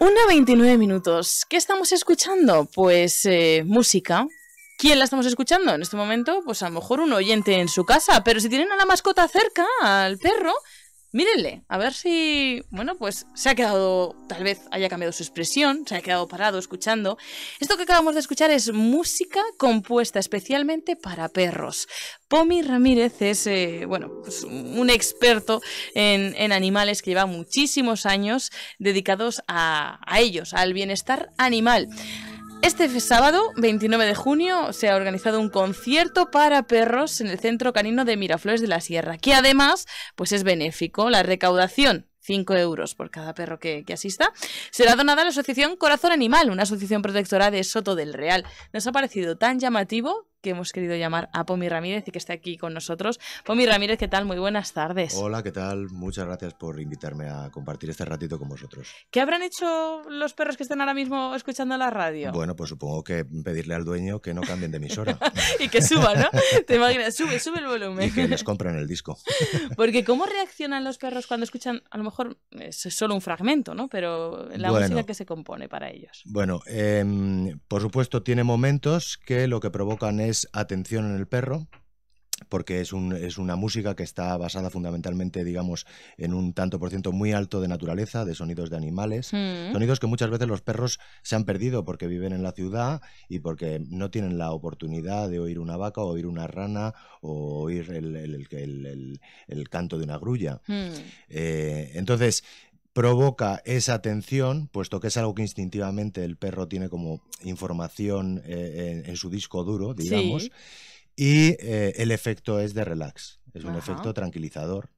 Una 29 minutos. ¿Qué estamos escuchando? Pues eh, música. ¿Quién la estamos escuchando en este momento? Pues a lo mejor un oyente en su casa, pero si tienen a la mascota cerca, al perro, Mírenle, a ver si, bueno, pues se ha quedado, tal vez haya cambiado su expresión, se ha quedado parado escuchando. Esto que acabamos de escuchar es música compuesta especialmente para perros. Pomi Ramírez es, eh, bueno, pues un experto en, animales que lleva muchísimos años dedicados a, a ellos, al bienestar animal. Este sábado, 29 de junio, se ha organizado un concierto para perros en el Centro Canino de Miraflores de la Sierra, que además pues es benéfico. La recaudación 5 euros por cada perro que, que, asista, será donada a la Asociación Corazón Animal, una asociación protectora de Soto del Real. Nos ha parecido tan llamativo que hemos querido llamar a Pomi Ramírez y que está aquí con nosotros. Pomi Ramírez, ¿qué tal? Muy buenas tardes. Hola, ¿qué tal? Muchas gracias por invitarme a compartir este ratito con vosotros. ¿Qué habrán hecho los perros que están ahora mismo escuchando la radio? Bueno, pues supongo que pedirle al dueño que no cambien de emisora. y que suban, ¿no? Te imaginas, sube, sube el volumen. Y que les compren el disco. Porque ¿cómo reaccionan los perros cuando escuchan, a lo mejor es solo un fragmento, ¿no? Pero la música que se compone para ellos. Bueno, em, por supuesto tiene momentos que lo que provocan es Atención en el perro, porque es, es, una música que está basada fundamentalmente, digamos, en un tanto por ciento muy alto de naturaleza, de sonidos de animales, mm. sonidos que muchas veces los perros se han perdido porque viven en la ciudad y porque no tienen la oportunidad de oír una vaca o oír una rana o oír el, el, canto de una grulla. Mm. Eh, entonces, provoca esa tensión, puesto que es algo que instintivamente el perro tiene como información eh, en, su disco duro, digamos, y eh, el efecto es de relax, es un efecto tranquilizador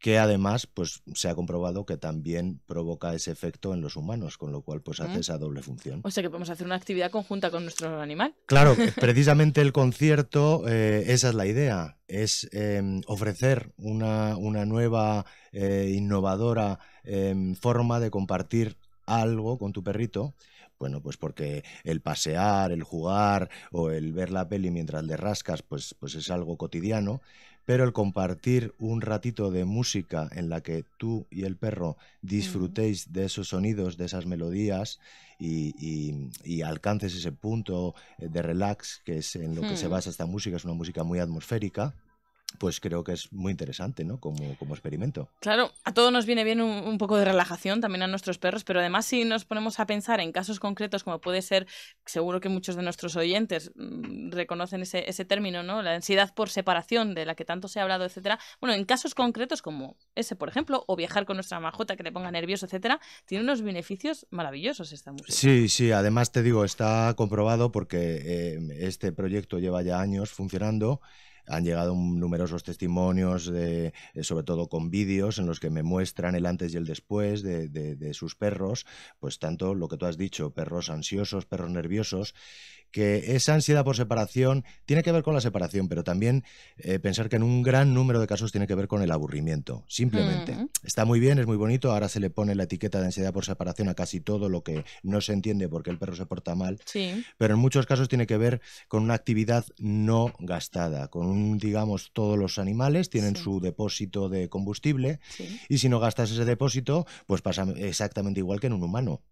que además pues se ha comprobado que también provoca ese efecto en los humanos, con lo cual pues mm. hace esa doble función. O sea que podemos hacer una actividad conjunta con nuestro animal. Claro, precisamente el concierto, eh, esa es la idea, es em, ofrecer una, nueva, eh, innovadora em, forma de compartir algo con tu perrito. Bueno, pues porque el pasear, el jugar o el ver la peli mientras le rascas, pues, pues es algo cotidiano, pero el compartir un ratito de música en la que tú y el perro disfrutéis de esos sonidos, de esas melodías y, y, alcances ese punto eh, de relax que es en lo que se hmm. basa esta música, es una música muy atmosférica pues creo que es muy interesante, ¿no? Como, como experimento. Claro, a todos nos viene bien un, poco de relajación, también a nuestros perros, pero además si nos ponemos a pensar en casos concretos, como puede ser, seguro que muchos de nuestros oyentes mm, reconocen ese, término, ¿no? La ansiedad por separación, de la que tanto se ha hablado, etcétera. Bueno, en casos concretos como ese, por ejemplo, o viajar con nuestra majota que le ponga nervioso, etcétera, tiene unos beneficios maravillosos Sí, sí, además te digo, está comprobado porque eh, este proyecto lleva ya años funcionando han llegado numerosos testimonios, de, eh, sobre todo con vídeos en los que me muestran el antes y el después de, de sus perros, pues tanto lo que tú has dicho, perros ansiosos, perros nerviosos, que esa ansiedad por separación tiene que ver con la separación, pero también eh, pensar que en un gran número de casos tiene que ver con el aburrimiento, simplemente. Está muy bien, es muy bonito, ahora se le pone la etiqueta de ansiedad por separación a casi todo lo que no se entiende porque el perro se porta mal, pero en muchos casos tiene que ver con una actividad no gastada, con digamos, todos los animales tienen su depósito de combustible y si no gastas ese depósito, pues pasa exactamente igual que en un humano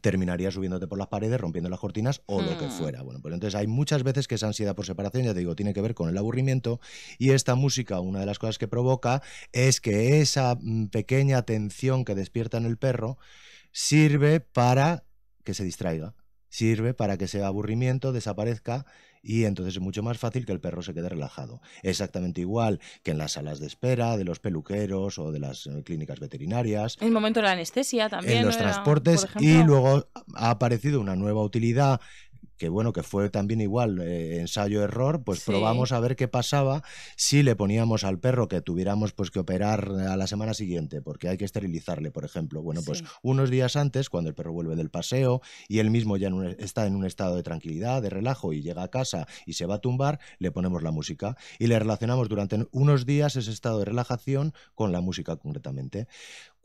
terminaría subiéndote por las paredes, rompiendo las cortinas o lo que hmm. fuera. Bueno, pues entonces hay muchas veces que esa ansiedad por separación, ya te digo, tiene que ver con el aburrimiento y esta música, una de las cosas que provoca es que esa mm, pequeña tensión que despierta en el perro sirve para que se distraiga, sirve para que ese aburrimiento desaparezca y entonces es mucho más fácil que el perro se quede relajado. Exactamente igual que en las salas de espera, de los peluqueros o de las eh, clínicas veterinarias. En el momento de la anestesia también. En los transportes y luego ha aparecido una nueva utilidad que bueno, que fue también igual, eh, ensayo-error, pues probamos a ver qué pasaba si le poníamos al perro que tuviéramos pues que operar a la semana siguiente, porque hay que esterilizarle, por ejemplo. Bueno, pues unos días antes, cuando el perro vuelve del paseo y él mismo ya está en un estado de tranquilidad, de relajo y llega a casa y se va a tumbar, le ponemos la música y le relacionamos durante unos días ese estado de relajación con la música concretamente.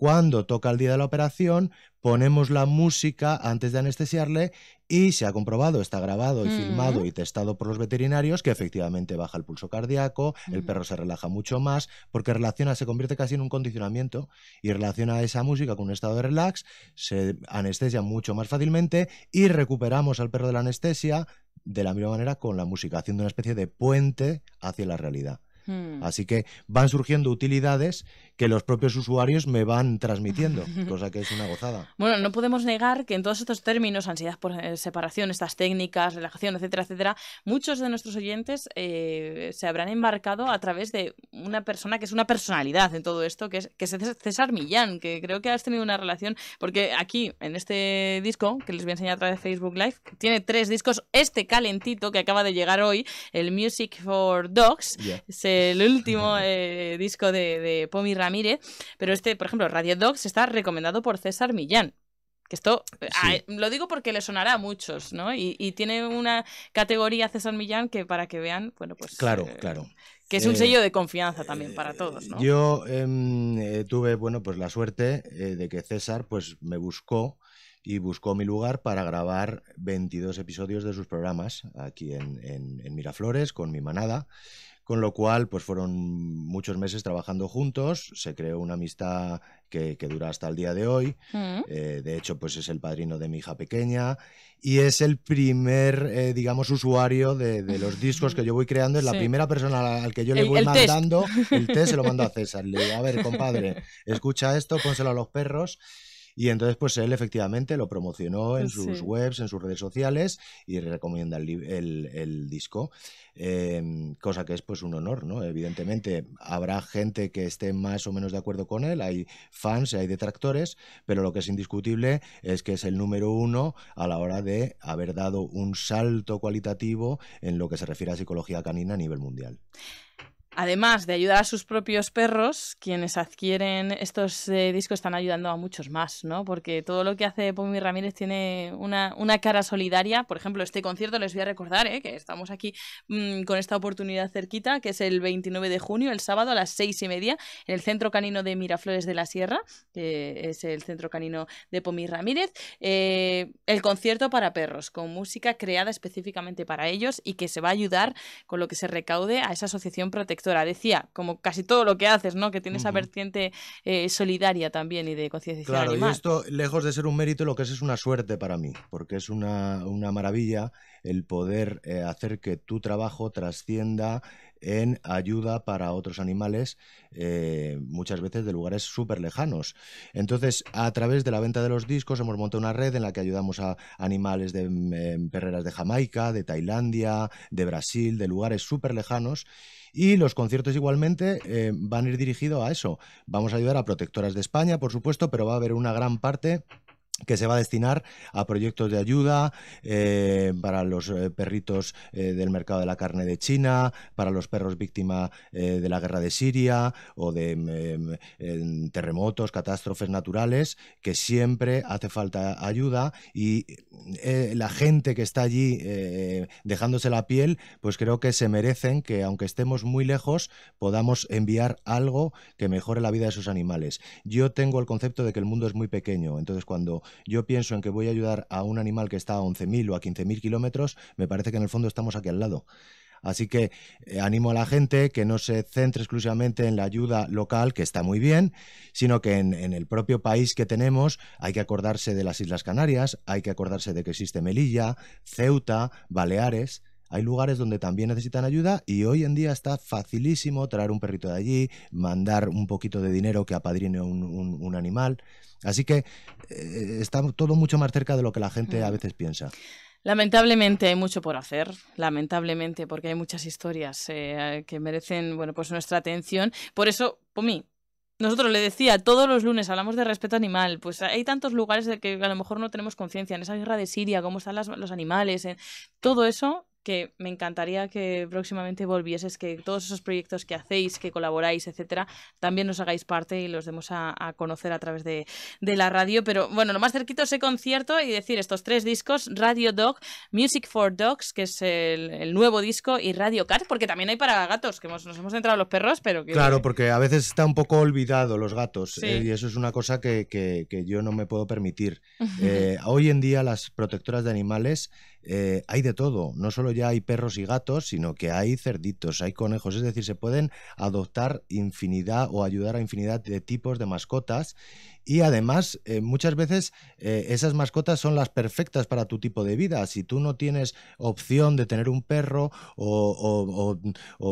Cuando toca el día de la operación, ponemos la música antes de anestesiarle y se ha comprobado, está grabado y mm. filmado y testado por los veterinarios que efectivamente baja el pulso cardíaco, el mm. perro se relaja mucho más, porque relaciona, se convierte casi en un condicionamiento y relaciona esa música con un estado de relax, se anestesia mucho más fácilmente y recuperamos al perro de la anestesia de la misma manera con la música, haciendo una especie de puente hacia la realidad. Hmm. Así que van surgiendo utilidades que los propios usuarios me van transmitiendo, cosa que es una gozada. Bueno, no podemos negar que en todos estos términos, ansiedad por eh, separación, estas técnicas, relajación, etcétera, etcétera, muchos de nuestros oyentes eh, se habrán embarcado a través de una persona que es una personalidad en todo esto, que es, que es César Millán, que creo que has tenido una relación, porque aquí, en este disco, que les voy a enseñar a través de Facebook Live, tiene tres discos, este calentito que acaba de llegar hoy, el Music for Dogs, se el último eh, eh, disco de, de, Pomi Ramírez, pero este, por ejemplo, Radio Dogs está recomendado por César Millán. Que esto eh, lo digo porque le sonará a muchos, ¿no? Y, tiene una categoría César Millán que para que vean, bueno, pues. Claro, claro. Que es un sello de confianza también para todos, ¿no? Yo em, tuve, bueno, pues la suerte de que César, pues me buscó y buscó mi lugar para grabar 22 episodios de sus programas aquí en Miraflores con mi manada. Con lo cual, pues fueron muchos meses trabajando juntos, se creó una amistad que, dura hasta el día de hoy. Mm. Eh, de hecho, pues es el padrino de mi hija pequeña y es el primer, eh, digamos, usuario de, los discos que yo voy creando. Es la primera persona al que yo le voy mandando el test, se lo mando a César. Le digo, a ver, compadre, escucha esto, pónselo a los perros. Y entonces, pues él efectivamente lo promocionó en pues sus webs, en sus redes sociales y recomienda el, disco, em, cosa que es pues un honor, ¿no? Evidentemente, habrá gente que esté más o menos de acuerdo con él, hay fans, hay detractores, pero lo que es indiscutible es que es el número uno a la hora de haber dado un salto cualitativo en lo que se refiere a psicología canina a nivel mundial. Además de ayudar a sus propios perros, quienes adquieren estos eh, discos están ayudando a muchos más, ¿no? Porque todo lo que hace Pomi Ramírez tiene una, cara solidaria. Por ejemplo, este concierto les voy a recordar, ¿eh? que estamos aquí mm, con esta oportunidad cerquita, que es el 29 de junio, el sábado a las seis y media, en el Centro Canino de Miraflores de la Sierra, que es el Centro Canino de Pomi Ramírez, eh, el concierto para perros, con música creada específicamente para ellos y que se va a ayudar con lo que se recaude a esa asociación protectora Decía, como casi todo lo que haces, ¿no? Que tiene esa vertiente eh, solidaria también y de concienciación claro, y esto, lejos de ser un mérito, lo que es es una suerte para mí, porque es una, una maravilla el poder eh, hacer que tu trabajo trascienda en ayuda para otros animales, eh, muchas veces de lugares súper lejanos. Entonces, a través de la venta de los discos hemos montado una red en la que ayudamos a animales de mm, perreras de Jamaica, de Tailandia, de Brasil, de lugares súper lejanos. Y los conciertos igualmente eh, van a ir dirigidos a eso. Vamos a ayudar a protectoras de España, por supuesto, pero va a haber una gran parte que se va a destinar a proyectos de ayuda eh, para los eh, perritos eh, del mercado de la carne de China, para los perros víctimas de la guerra de Siria o de em, em, terremotos, catástrofes naturales, que siempre hace falta ayuda y la gente que está allí dejándose la piel, pues creo que se merecen que aunque estemos muy lejos podamos enviar algo que mejore la vida de esos animales. Yo tengo el concepto de que el mundo es muy pequeño, entonces cuando yo pienso en que voy a ayudar a un animal que está a 11.000 o a 15.000 kilómetros, me parece que en el fondo estamos aquí al lado. Así que eh, animo a la gente que no se centre exclusivamente en la ayuda local, que está muy bien, sino que en, el propio país que tenemos hay que acordarse de las Islas Canarias, hay que acordarse de que existe Melilla, Ceuta, Baleares hay lugares donde también necesitan ayuda y hoy en día está facilísimo traer un perrito de allí, mandar un poquito de dinero que apadrine un, un, animal. Así que eh, está todo mucho más cerca de lo que la gente a mm. veces piensa. Lamentablemente hay mucho por hacer, lamentablemente, porque hay muchas historias eh, que merecen bueno, pues nuestra atención. Por eso, por mí, nosotros le decía, todos los lunes hablamos de respeto animal, pues hay tantos lugares de que a lo mejor no tenemos conciencia, en esa guerra de Siria, cómo están los animales, todo eso que me encantaría que próximamente volvieses, que todos esos proyectos que hacéis, que colaboráis, etcétera, también nos hagáis parte y los demos a, conocer a través de, la radio. Pero bueno, lo más cerquito ese concierto y decir estos tres discos: Radio Dog, Music for Dogs, que es el, nuevo disco, y Radio Cat, porque también hay para gatos, que nos hemos centrado los perros, pero Claro, porque a veces está un poco olvidado los gatos, eh, y eso es una cosa que, yo no me puedo permitir. Eh, hoy en día, las protectoras de animales. Eh, hay de todo. No solo ya hay perros y gatos, sino que hay cerditos, hay conejos. Es decir, se pueden adoptar infinidad o ayudar a infinidad de tipos de mascotas y además, eh, muchas veces eh, esas mascotas son las perfectas para tu tipo de vida. Si tú no tienes opción de tener un perro o,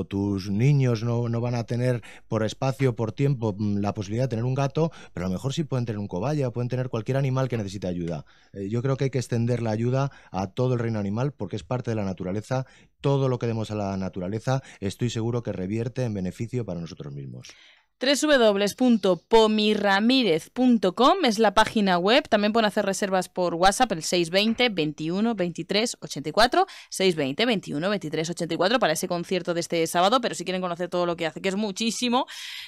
tus niños no, van a tener por espacio, por tiempo, mm, la posibilidad de tener un gato, pero a lo mejor sí pueden tener un cobaya, pueden tener cualquier animal que necesite ayuda. Eh, yo creo que hay que extender la ayuda a todo el reino animal porque es parte de la naturaleza. Todo lo que demos a la naturaleza estoy seguro que revierte en beneficio para nosotros mismos www.pomiramirez.com es la página web. También pueden hacer reservas por WhatsApp el 620 21 23 84 620 21 23 84 para ese concierto de este sábado. Pero si quieren conocer todo lo que hace, que es muchísimo,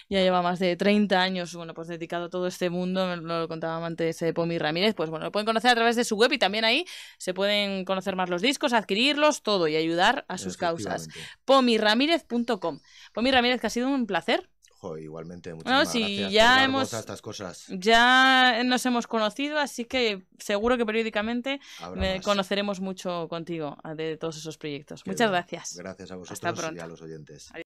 ya lleva más de 30 años, bueno, pues dedicado a todo este mundo. No lo contaba antes de eh, Pomi Ramírez. Pues bueno, lo pueden conocer a través de su web y también ahí se pueden conocer más los discos, adquirirlos, todo y ayudar a sus causas. pomiramirez.com Pomi Ramírez, que ha sido un placer igualmente, muchas gracias ya estas cosas. Ya nos hemos conocido, así que seguro que periódicamente conoceremos mucho contigo de todos esos proyectos. Muchas gracias. Gracias a vosotros y a los oyentes.